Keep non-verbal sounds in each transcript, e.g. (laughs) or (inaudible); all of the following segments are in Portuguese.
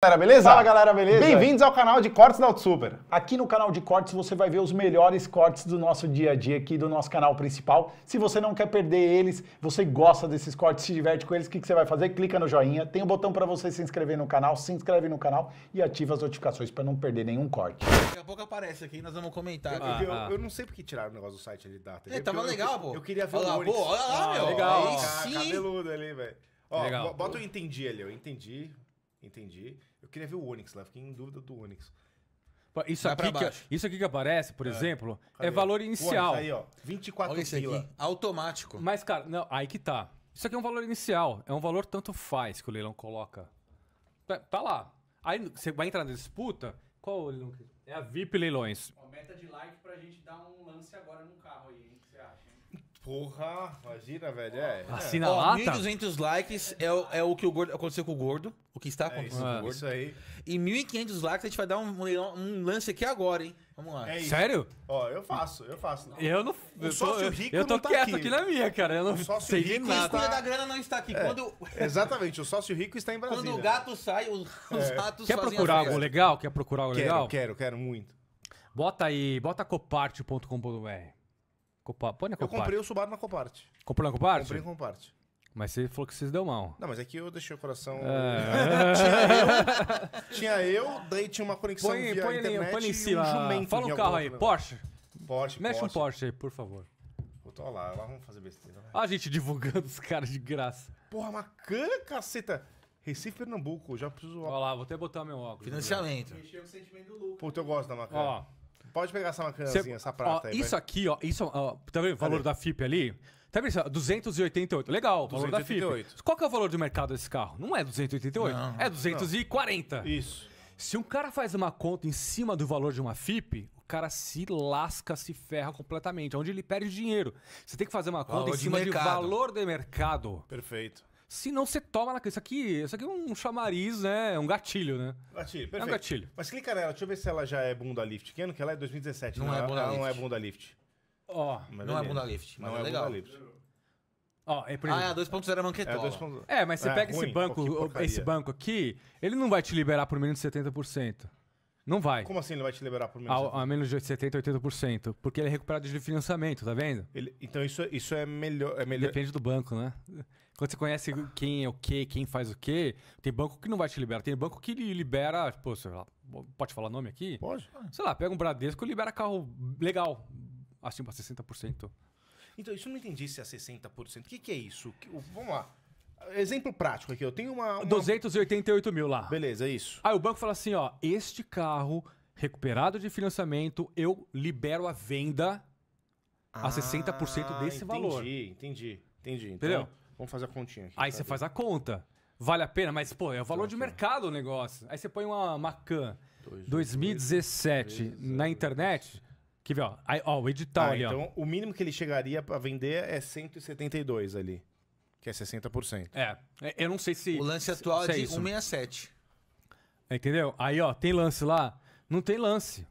Galera, beleza? Fala galera, beleza? Bem-vindos ao canal de cortes da Auto Super. Aqui no canal de cortes você vai ver os melhores cortes do nosso dia a dia aqui do nosso canal principal. Se você não quer perder eles, você gosta desses cortes, se diverte com eles, o que, que você vai fazer? Clica no joinha, tem o um botão para você se inscrever no canal, se inscreve no canal e ativa as notificações para não perder nenhum corte. Daqui a pouco aparece aqui, nós vamos comentar. Eu, ah, eu, ah. eu não sei porque tiraram o negócio do site ali da TV. É, tava legal, eu, pô. Eu queria ver olha o lá, pô, olha lá, ah, meu. Legal. Aí, ah, sim. Cabeludo ali, velho. Ó, legal. bota o entendi ali, eu entendi. Entendi. Eu queria ver o Onix lá, fiquei em dúvida do Onix. Isso aqui, que, isso aqui que aparece, por é. exemplo, é Cadê? é valor inicial. Onix, aí, ó, 24 Olha pila. Aqui. Automático. Mas, cara, não, aí que tá. Isso aqui é um valor inicial. É um valor tanto faz que o leilão coloca. Tá, tá lá. Aí você vai entrar na disputa. Qual o leilão? É a VIP Leilões. Ó, meta de like pra gente dar um lance agora no carro aí. Porra, imagina, velho. É. Assina lá. 1.200 likes é, o- é o que o gordo, aconteceu com o gordo. O que está É isso, acontecendo com o é gordo. isso aí. E 1.500 likes a gente vai dar um, um lance aqui agora, hein? Vamos lá. É isso. Sério? Ó, eu faço, eu faço. Eu não. eu sócio eu- rico eu tô não tá quieto aqui. aqui. na minha, cara. Eu não O sócio sei rico nada. está- da grana não está aqui. É, quando, (laughs) Exatamente, o sócio rico está em Brasília. quando o gato sai, os, é. ratos saem. Quer procurar algo legal? Quer procurar algo Quero, legal? quero, quero muito. Bota aí, bota coparte.com.br. Copa... Põe na Copart. Eu comprei o Subaru na Copart. Comprou na Copart? Comprei na Copart. Mas você falou que vocês deu mal. Não, mas é que eu deixei o coração. É. (laughs) tinha, eu, tinha eu, daí tinha uma conexão põe, via põe internet ali, põe em cima. Um jumento Fala um carro aí, problema. Porsche. Porsche, Mexe Porsche. um Porsche aí, por favor. Puta, olha lá, lá vamos fazer besteira. Né? Olha a gente divulgando os caras de graça. Porra, Macan, caceta. Recife, Pernambuco, já preciso... Olha lá, vou até botar meu óculos. Financiamento. Mexeu o sentimento do Lucas. Puta, eu gosto da Macan. Ó. Pode pegar essa maquinazinha, Cê... essa prata ó, aí. Isso vai. aqui, ó, isso, ó, tá vendo o valor ali. da FIP ali? Tá vendo? 288. Legal, o valor 288. da FIP. Qual que é o valor de mercado desse carro? Não é 288, não, é 240. Não. Isso. Se um cara faz uma conta em cima do valor de uma FIP, o cara se lasca, se ferra completamente. É onde ele perde dinheiro. Você tem que fazer uma conta valor em cima de, de valor de mercado. Perfeito. Se não, você toma na Isso aqui, isso aqui é um chamariz, né? É um gatilho, né? Gatilho, perfeito. É um gatilho. Mas clica nela, deixa eu ver se ela já é bunda lift. Quem é que ela é 2017? Não, não né? é, bunda ela lift. não é bunda lift. Ó, oh, não é bunda lift, mas não é, é legal. bunda lift. Ó, é ah, é a 2.0 é manquetola. É, é, mas você é, pega ruim, esse banco, esse banco aqui, ele não vai te liberar por menos de 70%. Não vai. Como assim ele vai te liberar por menos a, de 70%? A menos de 70%, 80%. Porque ele é recuperado de financiamento, tá vendo? Ele, então isso, isso é melhor, é melhor. Depende do banco, né? Quando você conhece quem é o quê, quem faz o quê, tem banco que não vai te liberar. Tem banco que libera, pô, sei lá, pode falar nome aqui? Pode. Sei lá, pega um Bradesco e libera carro legal, assim, para 60%. Então, isso eu não entendi se é 60%. O que, que é isso? vamos lá. Exemplo prático aqui, eu tenho uma, uma. 288 mil lá. Beleza, é isso. Aí o banco fala assim: ó, este carro recuperado de financiamento, eu libero a venda ah, a 60% desse entendi, valor. Entendi, entendi, entendi. Entendeu? Então, Vamos fazer a continha aqui. Aí você faz a conta. Vale a pena, mas, pô, é o valor de é. mercado o negócio. Aí você põe uma Macan 2017 na internet. Que vê, ó, aí, ó o edital ah, ali, então, ó. Então, o mínimo que ele chegaria para vender é 172 ali. Que é 60%. É, é. Eu não sei se. O lance atual é se é de é 167. Entendeu? Aí, ó, tem lance lá. Não tem lance.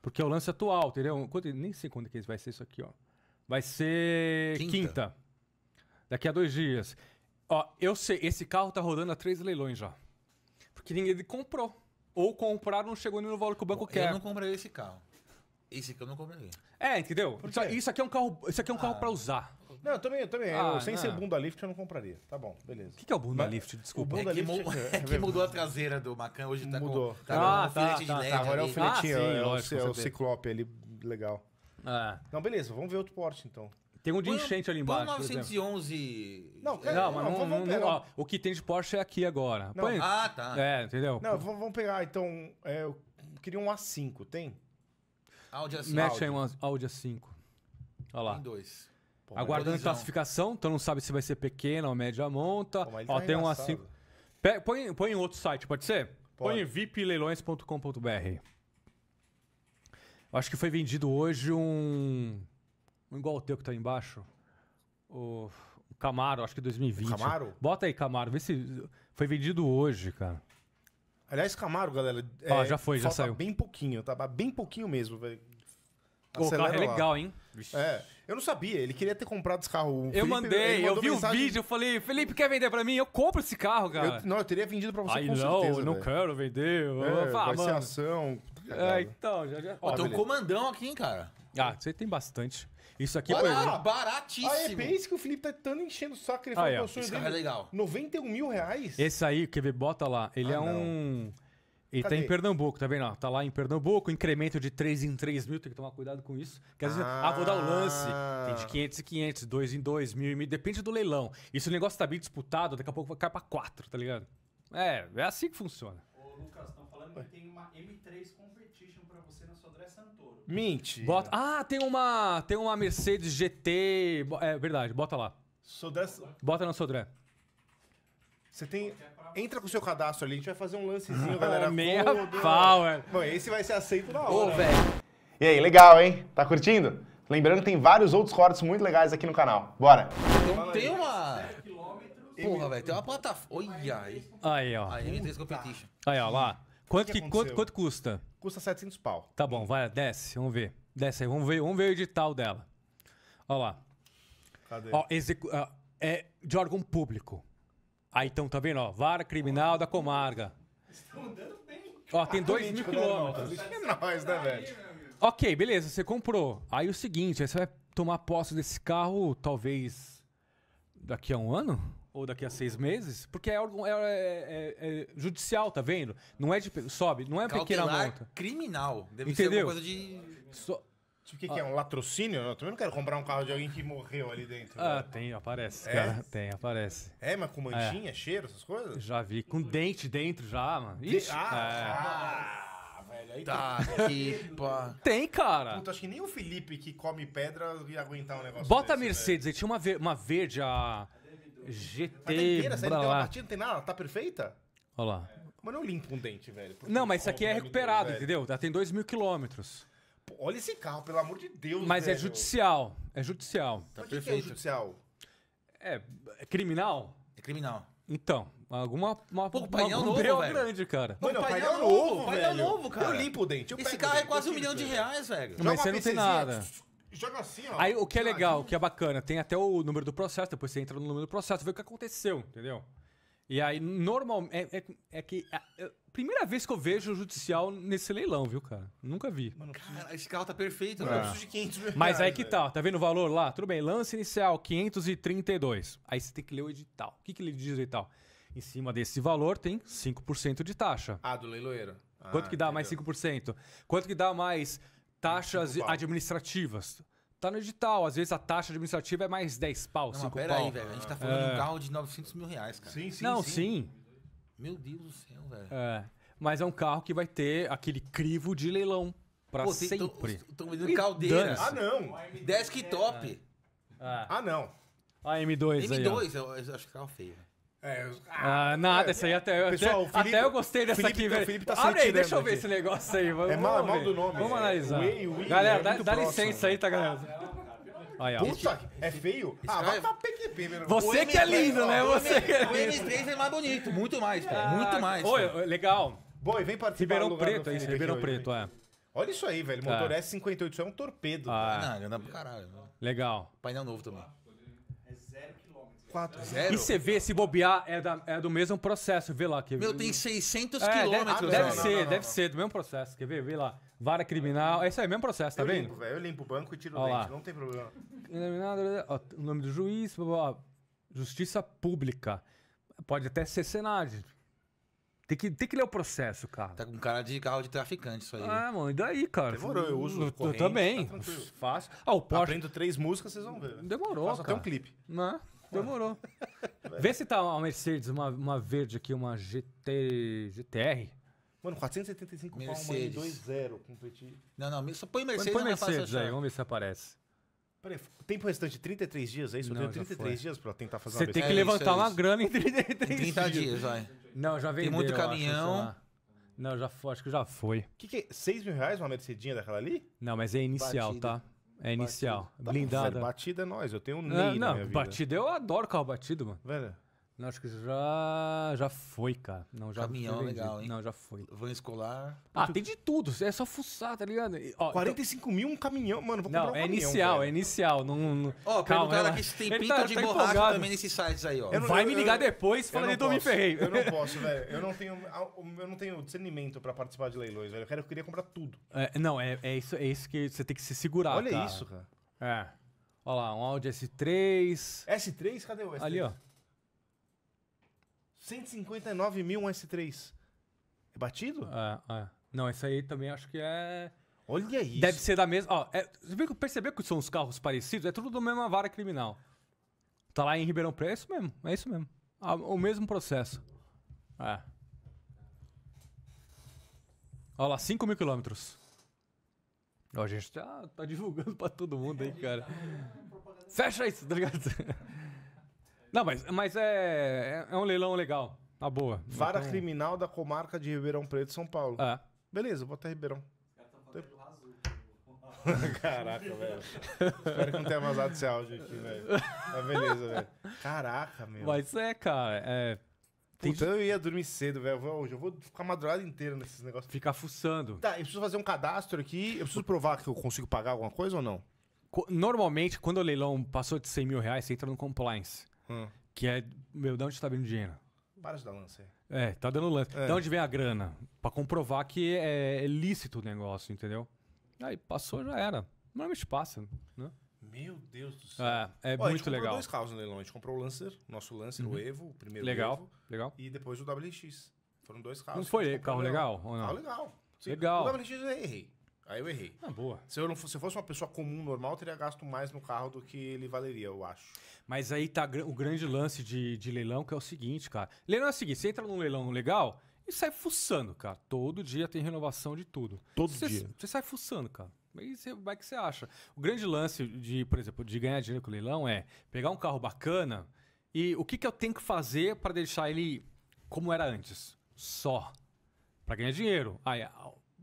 Porque é o lance atual, entendeu? Quanto, nem sei quando que vai ser isso aqui, ó. Vai ser quinta. quinta. Daqui a dois dias. Ó, eu sei, esse carro tá rodando a três leilões já. Porque ninguém comprou. Ou compraram, não chegou nem no valor que o banco quer. Eu não comprei esse carro. Esse aqui eu não comprei. É, entendeu? Isso, isso, aqui é um carro, isso aqui é um ah. carro para usar. Não, eu também, eu também. Ah, eu, sem não. ser bunda lift eu não compraria. Tá bom, beleza. O que, que, é o bunda Mas, lift? Desculpa. O bunda é, que lift, é, é que mudou a traseira do Macan, hoje tá mudou. Tá com tá, ah, tá, filete tá, de tá. LED. Tá, agora é o filetinho, ah, sim, é, lógico, o, é o ciclope ali, legal. Ah. Não, beleza, vamos ver outro porte então. Tem um de enchente ali embaixo. Põe 911. Não, é, não, mas não, vamos, vamos pegar. Ó, o que tem de Porsche é aqui agora. Não. Põe... Ah, tá. É, entendeu? Não, vamos pegar, então. É, eu queria um A5, tem? Audi A5. Mete aí um Audi A5. Olha lá. Tem dois. Pô, Aguardando classificação, então não sabe se vai ser pequena ou média monta. Pô, ó, é tem engraçado. um A5. Pe põe, põe em outro site, pode ser? Pode. Põe vipleilões.com.br. Acho que foi vendido hoje um um igual o teu que tá aí embaixo. O Camaro, acho que 2020. O Camaro? Bota aí, Camaro. Vê se foi vendido hoje, cara. Aliás, Camaro, galera. Ah, é, já foi, já saiu. bem pouquinho, tá? Bem pouquinho mesmo, velho. O carro é legal, lá. hein? Vixe. É, eu não sabia, ele queria ter comprado esse carro. O eu Felipe, mandei, eu vi mensagem... o vídeo, eu falei, Felipe, quer vender pra mim? Eu compro esse carro, cara. Eu, não, eu teria vendido pra você Aí, com não, certeza. Não, não quero vender. É, ah, vai mano. ser ação. É, então, já, já. Ó, tem um comandão aqui, hein, cara. Ah, você tem bastante. Isso aqui Barato, por exemplo- baratíssimo. Aí, pense que o Felipe tá tanto enchendo o saco que ele falou Aí, que é ó, o sonho esse dele. é legal. 91 mil reais? Esse aí, quer ver? Bota lá. Ele ah, é um. Ele tá Cadê? tá em Pernambuco, tá vendo? ó? Tá lá em Pernambuco, incremento de 3 em 3 mil, tem que tomar cuidado com isso. Quer dizer, vezes, ah, vou dar o lance. Tem de 500 e 500, 2 em 2, mil e mil, depende do leilão. E se o negócio tá bem disputado, daqui a pouco vai cair pra 4, tá ligado? É, é assim que funciona. Ô, Lucas, estão falando que tem uma M3 com André Santoro. Mente. Bota... Ah, tem uma, tem uma Mercedes GT. É verdade, bota lá. Sodré... Bota na Sodré. Você tem. Entra com o seu cadastro ali, a gente vai fazer um lancezinho, (laughs) galera. Meia power. É. Bom, esse vai ser aceito na hora. Ô, velho. E aí, legal, hein? Tá curtindo? Lembrando que tem vários outros cortes muito legais aqui no canal. Bora! Então tem uma. Porra, velho, tem uma plataforma. Olha aí. Aí, ó. Aí, M3 Competition. Aí, ó, lá quanto, que que, quanto, quanto custa? Custa 700 pau. Tá bom, vai, desce, vamos ver. Desce aí, vamos ver, vamos ver o edital dela. Olha lá. Cadê? Ó, execu... é de órgão público. Aí então, tá vendo? Ó, vara criminal da comarga. Estão dando bem. Ó, tem 2 tá mil quilômetros. É nóis, né, velho? Ok, beleza, você comprou. Aí o seguinte, você vai tomar posse desse carro, talvez daqui a um ano? ou daqui a seis meses, porque é órgão é, é, é, é, judicial, tá vendo? Não é de sobe, não é Cautelar pequena monta. criminal, deve Entendeu? ser uma coisa de so... Tipo, o que, ah. que, é? Um latrocínio? Eu também não quero comprar um carro de alguém que morreu ali dentro. Ah, velho. tem, aparece, é? Tem, aparece. É, mas com manchinha, é. cheiro, essas coisas? Já vi. Com dente dentro já, mano. Ixi, de... ah, é. ah. Velho, tá, tá. (laughs) que Tem, cara. Puta, acho que nem o Felipe que come pedra ia aguentar um negócio Bota desse, a Mercedes, Aí tinha uma, ver, uma verde, a... GT. Mas tá inteira, essa batida, não tem nada, tá perfeita? Olha lá. Mano, eu limpo um dente, velho. Não, mas isso aqui é recuperado, entendeu? Já tem 2 mil quilômetros. olha esse carro, pelo amor de Deus, Mas é velho. é judicial. É judicial. Tá mas perfeito. Que, é judicial? É, é criminal? É criminal. Então, alguma uma, Pô, painel uma, novo, velho. grande, cara. Mano, é Mano painel, painel novo, painel novo, cara. Eu limpo o dente. Esse carro é dente, é quase um milhão de reais, velho. Mas você não tem nada joga assim, ó. Aí o que é ah, legal, o que é bacana, tem até o número do processo, depois você entra no número do processo, vê o que aconteceu, entendeu? E aí, normalmente. É, é, é, que. é, primeira vez que eu vejo o judicial nesse leilão, viu, cara? Nunca vi. Mano, cara, esse carro tá perfeito, é. Né? preciso de 500 mil Mas reais, aí que velho. tá, tá vendo o valor lá? Tudo bem, lance inicial 532. Aí você tem que ler o edital. O que, que ele diz o edital? Em cima desse valor tem 5% de taxa. Ah, do leiloeiro. Ah, Quanto que dá entendeu. mais 5%? Quanto que dá mais taxas administrativas. Tá no edital. às vezes a taxa administrativa é mais 10 pau, não, 5 pera pau. aí, velho. A gente tá falando de um é. carro de 900 mil reais, cara. Sim, sim, Não, sim. Meu Deus do céu, velho. É. Mas é um carro que vai ter aquele crivo de leilão pra Pô, tem- sempre. Estão vendendo caldeira. Ah, não. Desktop. É. Ah, não. A M2, aí, M2, eu, acho que carro tá feio. É, eu... ah, ah, é, nada, é, isso aí até, pessoal, até, Felipe, até eu gostei dessa Felipe, tá- aqui, velho. Felipe tá Abre aí, deixa eu ver aqui. esse negócio aí. Vamos, é mal, é vamos mal do nome. Vamos é, analisar. Way, way, é galera, dá, dá licença aí, tá, galera? Aí, Puta, é feio? Ah, vai pra PQP, meu irmão. Você que é lindo, né? Você que é lindo. O M3 é mais bonito, muito mais, cara. Ah, muito mais. Oi, legal. Boi, vem participar Ribeirão Preto, é isso, Ribeirão Preto, é. Olha isso aí, velho. Motor tá. S58, isso é um torpedo. Ah, ah não, anda pra caralho. Legal. Painel novo também. 4. Zero? E você vê se bobear é, da, é do mesmo processo. Vê lá. Quer ver? Meu, tem 600 é, quilômetros. Né? Deve, não, ser, não, não, deve ser do mesmo processo. Quer ver? Vê lá. Vara criminal. É isso aí, mesmo processo, tá eu vendo? Limpo, eu limpo o banco e tiro o dente, lá. não tem problema. O nome do juiz, justiça pública. Pode até ser cenário. Tem que, tem que ler o processo, cara. Tá com cara de carro de traficante isso aí. Ah, né? mano, e daí, cara? Demorou, eu uso Eu também. Tá Fácil. Ah, o Porsche... Aprendo três músicas, vocês vão ver. Né? Demorou, Faço cara. até um clipe. Não. Demorou. (laughs) Vê se tá uma Mercedes, uma, uma verde aqui, uma GT, GTR. Mano, 475 Mercedes. pau, 2-0, competir. Não, não, só põe Mercedes, põe Mercedes aí, vamos ver se aparece. Peraí, tempo restante 33 dias, é isso? eu tenho 33 dias pra tentar fazer Você uma Você tem que é levantar é uma grana em 33 dias. 30 dias. vai. Não, já vendeu. Tem muito caminhão. Acho, não, já foi, acho que já foi. O que, que é? 6 mil reais uma Mercedinha daquela ali? Não, mas é inicial, tá? É inicial. Batida. Tá, Velho, batida é nós, eu tenho um é, Ney não, não, na minha vida. Batida eu adoro carro batido, mano. Velho, não, acho que já, já foi, cara. Não, já Caminhão foi, legal, hein? Não, já foi. vão escolar. Ah, tem de tudo. É só fuçar, tá ligado? E, ó, 45 então... mil um caminhão, mano. Vou não, comprar um é caminhão, inicial, velho. é inicial. Não, não... Ó, Calma, perguntaram ela... aqui se tem pinta tá, de tá borracha empolgado. também nesses sites aí, ó. Não, Vai eu, me ligar eu, depois fala de Domingo Ferreira. Eu não (laughs) posso, velho. Eu não tenho, eu não tenho discernimento pra participar de leilões, velho. Eu, quero, eu queria comprar tudo. É, não, é, é, isso, é isso que você tem que se segurar, Olha cara. isso, cara. É. Olha lá, um Audi S3. S3? Cadê o S3? Ali, ó. 159 mil um S3. É batido? É, é. Não, esse aí também acho que é. Olha isso. Deve ser da mesma. Ó, é... você que percebeu que são os carros parecidos? É tudo da mesma vara criminal. Tá lá em Ribeirão Preto, é isso mesmo. É isso mesmo. O mesmo processo. É. Olha lá, 5 mil quilômetros. Ó, a gente tá, tá divulgando pra todo mundo aí, cara. Fecha isso, tá ligado? Não, mas, mas é, é, é um leilão legal. Tá boa. Vara então... criminal da comarca de Ribeirão Preto, São Paulo. É. Beleza, vou até Ribeirão. (laughs) Caraca, velho. Espero que não tenha vazado esse áudio aqui, velho. Mas beleza, velho. Caraca, meu. Mas é, cara. É... Puta, eu ia dormir cedo, velho. Hoje eu vou ficar madrugada inteira nesses negócios. Ficar fuçando. Tá, eu preciso fazer um cadastro aqui. Eu preciso provar que eu consigo pagar alguma coisa ou não? Normalmente, quando o leilão passou de 100 mil reais, você entra no compliance. Hum. Que é, meu, de onde está vindo dinheiro? Para de dar lance aí. É. é, tá dando lance. É. De onde vem a grana? Pra comprovar que é, é lícito o negócio, entendeu? Aí passou, já era. Normalmente é passa, né? Meu Deus do céu. É, é Ó, muito legal. A gente comprou legal. dois carros no leilão. A gente comprou o Lancer, nosso Lancer, uhum. o Evo, o primeiro legal, Evo. Legal, E depois o WX. Foram dois carros. Não foi carro legal, legal ou não? Carro legal. Sim. Legal. O WX eu errei. Aí eu errei. Na ah, boa. Se eu, não, se eu fosse uma pessoa comum, normal, eu teria gasto mais no carro do que ele valeria, eu acho. Mas aí tá o grande lance de, de leilão, que é o seguinte, cara. Leilão é o seguinte, você entra num leilão legal e sai fuçando, cara. Todo dia tem renovação de tudo. Todo você, dia. Você sai fuçando, cara. Mas você, como é que você acha? O grande lance de, por exemplo, de ganhar dinheiro com o leilão é pegar um carro bacana e o que, que eu tenho que fazer para deixar ele como era antes? Só. Para ganhar dinheiro. Aí,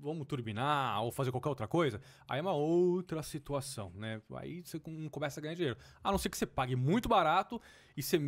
vamos turbinar ou fazer qualquer outra coisa, aí é uma outra situação, né? Aí você não começa a ganhar dinheiro. A não ser que você pague muito barato e você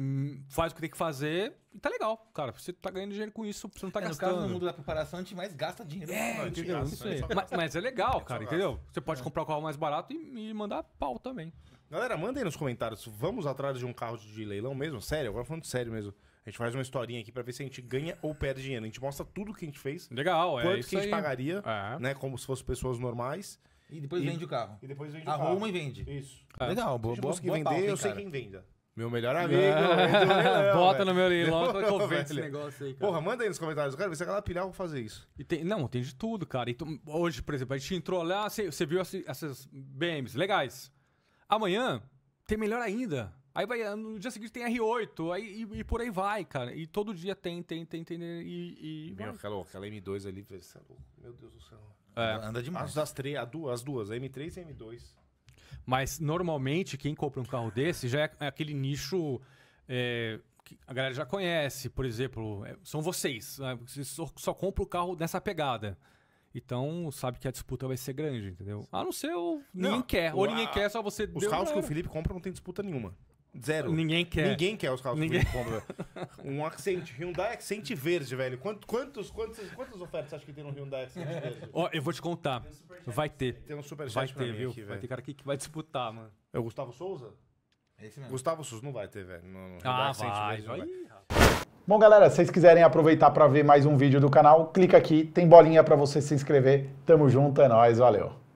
faz o que tem que fazer e tá legal, cara. Você tá ganhando dinheiro com isso, você não tá é, gastando. No, caso, no mundo da preparação, a gente mais gasta dinheiro. É, não, entendeu? Gasta, né? Mas, mas, é legal, é, cara, entendeu? Você pode é. comprar o carro mais barato e, e mandar pau também. Galera, mandem nos comentários. Vamos atrás de um carro de leilão mesmo? Sério, agora falando sério mesmo. A gente faz uma historinha aqui para ver se a gente ganha ou perde dinheiro. A gente mostra tudo que a gente fez. Legal, é Quanto que a gente aí. pagaria, é. né? Como se fossem pessoas normais. E depois e, vende o carro. E depois vende Arruma o carro. e vende. Isso. É. Legal, boa, boa, boa vender, pauta, eu sei quem venda. Meu melhor amigo. (laughs) Né, Bota velho. no meu leilão que eu vendo esse negócio aí, cara. Porra, manda aí nos comentários. Cara, você é aquela pilhar, eu vou fazer isso. E tem, não, tem de tudo, cara. Tu, hoje, por exemplo, a gente entrou lá, você, viu essas, essas BMs legais. Amanhã tem melhor ainda. Aí vai, no dia seguinte tem R8, aí, e, e por aí vai, cara. E todo dia tem, tem, tem, tem, e... e Meu, aquela, aquela M2 ali, é meu Deus do céu. É. Anda demais. As, três, as duas, a M3 e a M2. Mas normalmente quem compra um carro desse já é, é aquele nicho é, que a galera já conhece, por exemplo, é, são vocês. Né? Você Vocês só, só compram o carro nessa pegada. Então sabe que a disputa vai ser grande, entendeu? A não ser o ninguém não, quer. Ou ninguém quer, só você. Os carros que o Felipe compra não tem disputa nenhuma. Zero. Ninguém quer. Ninguém quer os carros Ninguém... Um Accent, Hyundai Accent verde, velho. Quantos, quantos, quantos, quantas ofertas você acha que tem no Hyundai Accent é. verde? Ó, eu vou te contar. Vai ter. Tem um superchat Vai ter, viu? Aqui, vai ter cara aqui que vai disputar, mano. É o Gustavo Souza? É esse mesmo. Gustavo Souza não vai ter, velho. No, no ah, vai. vai. Bom, galera, se vocês quiserem aproveitar para ver mais um vídeo do canal, clica aqui, tem bolinha para você se inscrever. Tamo junto, é nóis, valeu.